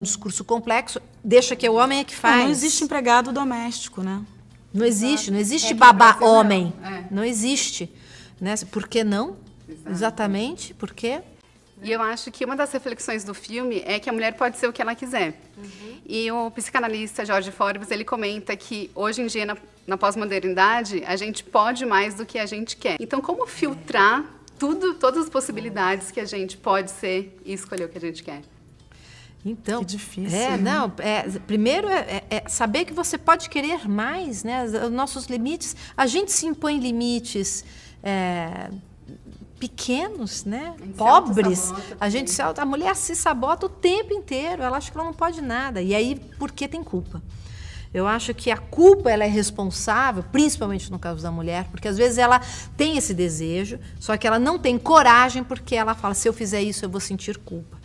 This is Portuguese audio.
discurso complexo, deixa que é o homem é que é, faz. Não, não existe empregado doméstico, né? Não existe, não existe é babá homem. Não, é. não existe. Né? Por que não? Exato. Exatamente, por quê? E eu acho que uma das reflexões do filme é que a mulher pode ser o que ela quiser. Uhum. E o psicanalista Jorge Forbes, ele comenta que hoje em dia, na, na pós-modernidade, a gente pode mais do que a gente quer. Então, como filtrar tudo, todas as possibilidades que a gente pode ser e escolher o que a gente quer? Então, que difícil. É, não, é, primeiro é, é, é, saber que você pode querer mais, né? Os nossos limites. A gente se impõe limites é, pequenos, né? Pobres. A gente se a mulher se sabota o tempo inteiro. Ela acha que ela não pode nada. E aí, por que tem culpa? Eu acho que a culpa ela é responsável, principalmente no caso da mulher, porque às vezes ela tem esse desejo, só que ela não tem coragem porque ela fala: se eu fizer isso, eu vou sentir culpa.